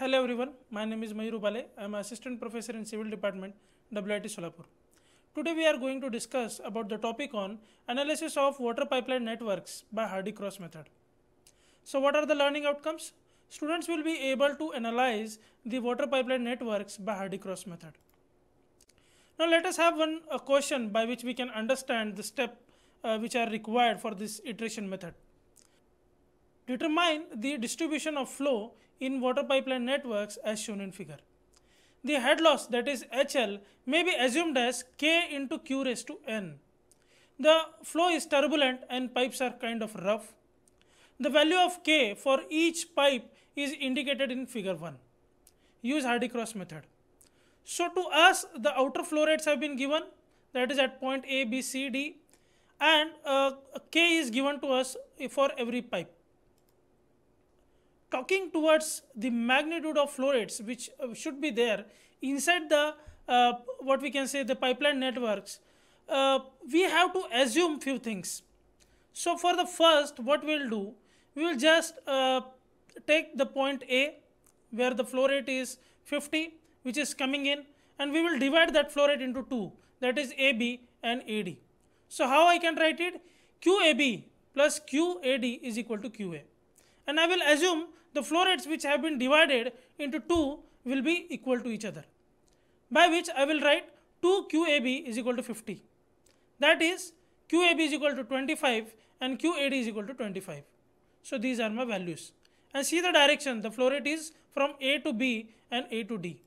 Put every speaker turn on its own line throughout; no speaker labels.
Hello everyone, my name is Mayur Bale. I am Assistant Professor in Civil Department, WIT Solapur. Today we are going to discuss about the topic on analysis of water pipeline networks by Hardy-Cross method. So what are the learning outcomes? Students will be able to analyze the water pipeline networks by Hardy-Cross method. Now let us have one a question by which we can understand the step uh, which are required for this iteration method. Determine the distribution of flow in water pipeline networks as shown in figure. The head loss that is HL may be assumed as K into Q raised to N. The flow is turbulent and pipes are kind of rough. The value of K for each pipe is indicated in figure 1. Use Hardy-Cross method. So to us the outer flow rates have been given that is at point A, B, C, D and uh, K is given to us for every pipe talking towards the magnitude of flow rates which uh, should be there inside the uh, what we can say the pipeline networks uh, we have to assume few things so for the first what we'll do we will just uh, take the point a where the flow rate is 50 which is coming in and we will divide that flow rate into two that is ab and ad so how i can write it qab plus qad is equal to qa and i will assume the flow rates which have been divided into 2 will be equal to each other. By which I will write 2QAB is equal to 50. That is QAB is equal to 25 and QAD is equal to 25. So these are my values. And see the direction, the flow rate is from A to B and A to D.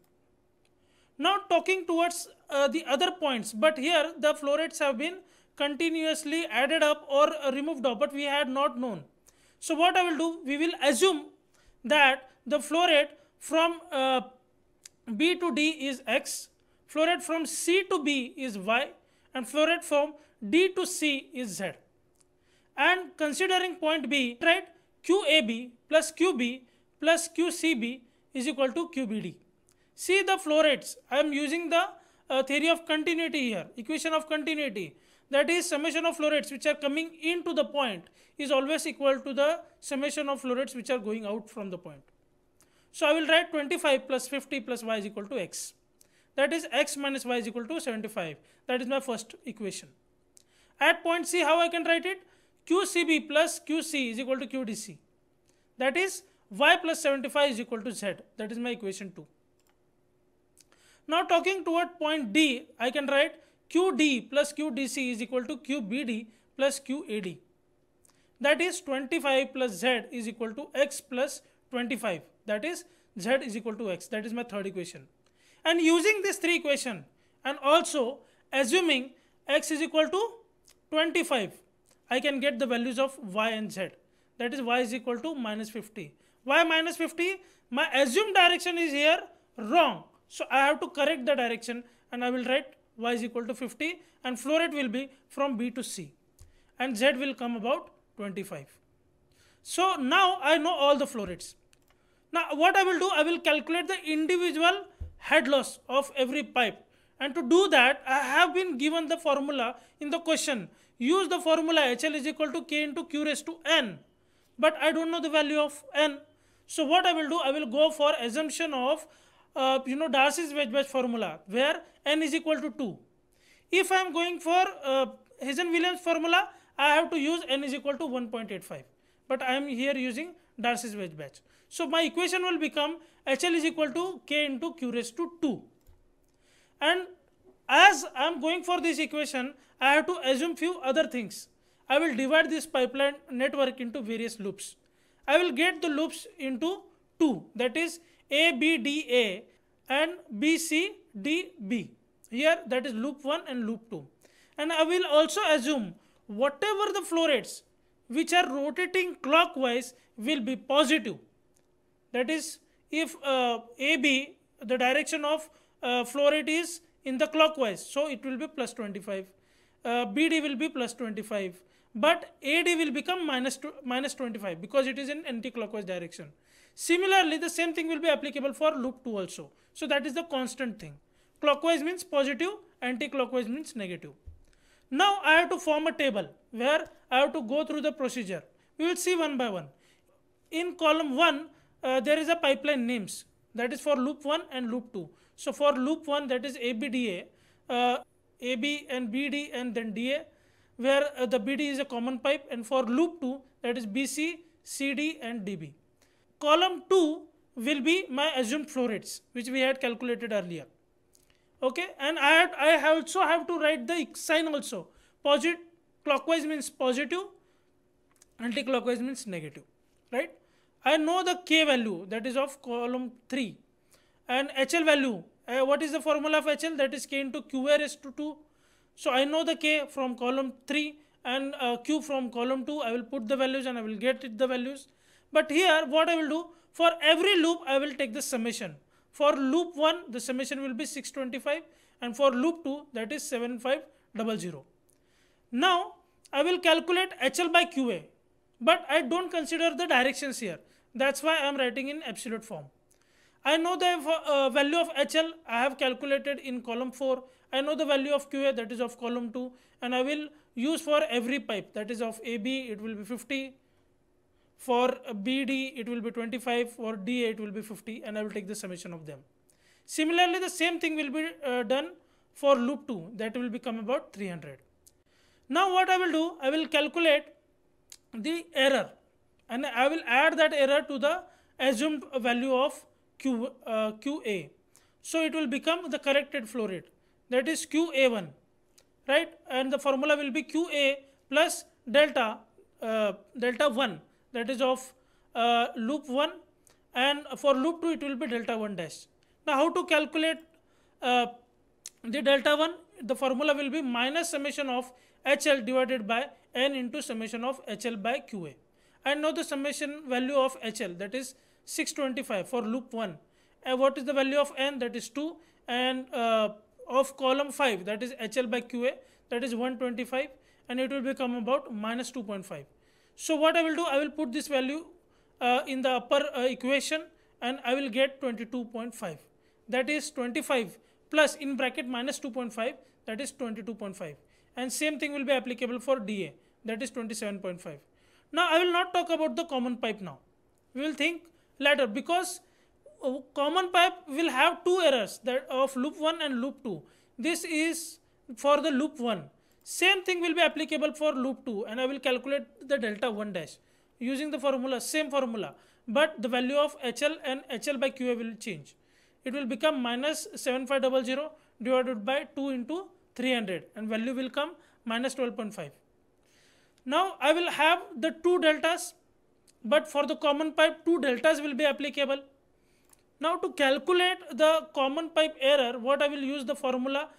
Now talking towards uh, the other points, but here the flow rates have been continuously added up or removed up, but we had not known. So what I will do, we will assume that the flow rate from uh, B to D is X, flow rate from C to B is Y, and flow rate from D to C is Z. And considering point B, right, QAB plus QB plus QCB is equal to QBD. See the flow rates. I am using the uh, theory of continuity here, equation of continuity that is summation of flow rates which are coming into the point is always equal to the summation of flow rates which are going out from the point. So I will write 25 plus 50 plus y is equal to x. That is x minus y is equal to 75. That is my first equation. At point C, how I can write it? QCB plus QC is equal to QDC. That is y plus 75 is equal to z. That is my equation 2. Now talking toward point D, I can write QD plus QDC is equal to QBD plus QAD. That is 25 plus Z is equal to X plus 25. That is Z is equal to X. That is my third equation. And using this three equation and also assuming X is equal to 25, I can get the values of Y and Z. That is Y is equal to minus 50. Y minus 50, my assumed direction is here wrong. So I have to correct the direction and I will write y is equal to 50 and flow rate will be from B to C and Z will come about 25. So now I know all the flow rates. Now what I will do, I will calculate the individual head loss of every pipe and to do that I have been given the formula in the question. Use the formula HL is equal to K into Q raised to N but I don't know the value of N. So what I will do, I will go for assumption of uh, you know Darcy's wedge formula where n is equal to 2. If I am going for uh, Hazen-Williams formula, I have to use n is equal to 1.85. But I am here using Darcy's wedge batch. So my equation will become HL is equal to K into Q raised to 2. And as I am going for this equation, I have to assume few other things. I will divide this pipeline network into various loops. I will get the loops into two that is A, B, D, A and B, C, DB. Here that is loop 1 and loop 2. And I will also assume whatever the flow rates which are rotating clockwise will be positive. That is if uh, AB the direction of uh, flow rate is in the clockwise so it will be plus 25. Uh, BD will be plus 25 but AD will become minus, minus 25 because it is in anti-clockwise direction. Similarly, the same thing will be applicable for loop 2 also. So that is the constant thing. Clockwise means positive, anti-clockwise means negative. Now I have to form a table where I have to go through the procedure. We will see one by one. In column 1, uh, there is a pipeline names. That is for loop 1 and loop 2. So for loop 1, that is ABDA, uh, AB and BD and then DA, where uh, the BD is a common pipe. And for loop 2, that is BC, CD and DB column 2 will be my assumed flow rates which we had calculated earlier okay and I, had, I also have to write the sign also positive clockwise means positive anti-clockwise means negative right I know the K value that is of column 3 and HL value uh, what is the formula of HL that is K into QR is to 2 so I know the K from column 3 and uh, Q from column 2 I will put the values and I will get it the values but here what I will do, for every loop I will take the summation. For loop 1 the summation will be 625 and for loop 2 that is 7500. Now I will calculate HL by QA but I don't consider the directions here. That's why I am writing in absolute form. I know the uh, value of HL I have calculated in column 4. I know the value of QA that is of column 2 and I will use for every pipe that is of AB it will be 50, for BD, it will be 25. For DA, it will be 50. And I will take the summation of them. Similarly, the same thing will be uh, done for loop 2. That will become about 300. Now, what I will do, I will calculate the error. And I will add that error to the assumed value of Q, uh, QA. So, it will become the corrected flow rate. That is QA1. Right? And the formula will be QA plus delta, uh, delta 1 that is of uh, loop 1 and for loop 2 it will be delta 1 dash. Now how to calculate uh, the delta 1? The formula will be minus summation of HL divided by N into summation of HL by QA. And now the summation value of HL that is 625 for loop 1. And what is the value of N? That is 2 and uh, of column 5 that is HL by QA that is 125 and it will become about minus 2.5. So what I will do, I will put this value uh, in the upper uh, equation and I will get 22.5. That is 25 plus in bracket minus 2.5 that is 22.5 and same thing will be applicable for DA that is 27.5. Now I will not talk about the common pipe now. We will think later because uh, common pipe will have two errors that of loop 1 and loop 2. This is for the loop 1 same thing will be applicable for loop 2 and I will calculate the delta 1 dash using the formula, same formula. But the value of HL and HL by QA will change. It will become minus 7500 divided by 2 into 300 and value will come minus 12.5. Now I will have the two deltas but for the common pipe two deltas will be applicable. Now to calculate the common pipe error what I will use the formula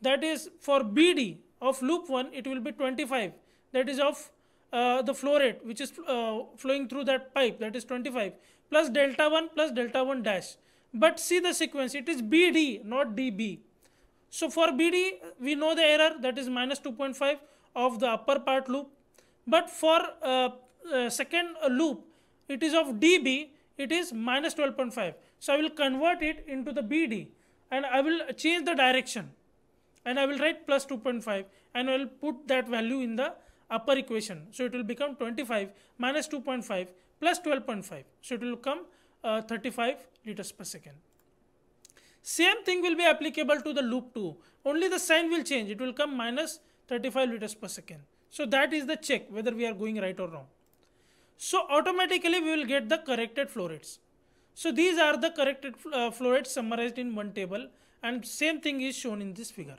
that is for BD of loop 1, it will be 25. That is of uh, the flow rate, which is uh, flowing through that pipe. That is 25. Plus delta 1 plus delta 1 dash. But see the sequence. It is BD, not DB. So for BD, we know the error. That is minus 2.5 of the upper part loop. But for uh, uh second loop, it is of DB. It is minus 12.5. So I will convert it into the BD. And I will change the direction and I will write plus 2.5 and I will put that value in the upper equation. So it will become 25 minus 2.5 plus 12.5. So it will come uh, 35 liters per second. Same thing will be applicable to the loop 2. Only the sign will change. It will come minus 35 liters per second. So that is the check whether we are going right or wrong. So automatically we will get the corrected flow rates. So these are the corrected uh, flow rates summarized in one table and same thing is shown in this figure.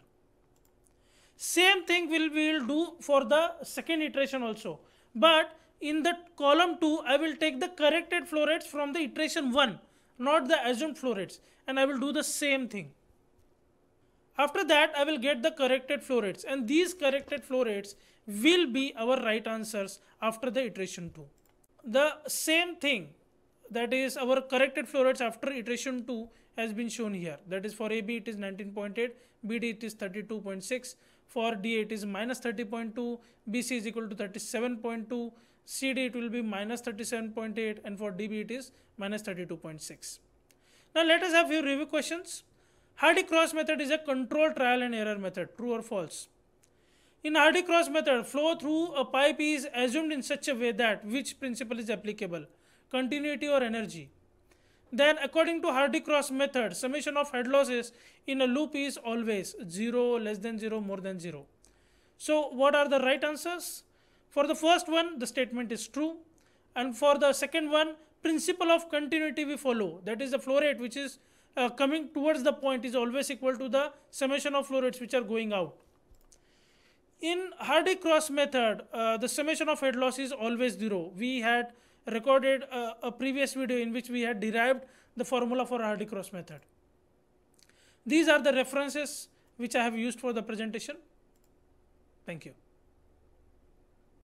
Same thing will we will do for the second iteration also. But in the column 2, I will take the corrected flow rates from the iteration 1, not the assumed flow rates. And I will do the same thing. After that, I will get the corrected flow rates. And these corrected flow rates will be our right answers after the iteration 2. The same thing, that is our corrected flow rates after iteration 2 has been shown here. That is for AB it is 19.8, BD it is 32.6, for D it is minus 30.2, BC is equal to 37.2, CD it will be minus 37.8 and for DB it is minus 32.6. Now let us have few review questions. Hardy cross method is a controlled trial and error method, true or false. In Hardy cross method, flow through a pipe is assumed in such a way that which principle is applicable, continuity or energy. Then according to Hardy-Cross method, summation of head losses in a loop is always 0, less than 0, more than 0. So what are the right answers? For the first one, the statement is true. And for the second one, principle of continuity we follow. That is the flow rate which is uh, coming towards the point is always equal to the summation of flow rates which are going out. In Hardy-Cross method, uh, the summation of head loss is always 0. We had recorded a, a previous video in which we had derived the formula for Hardy-Cross method. These are the references which I have used for the presentation. Thank you.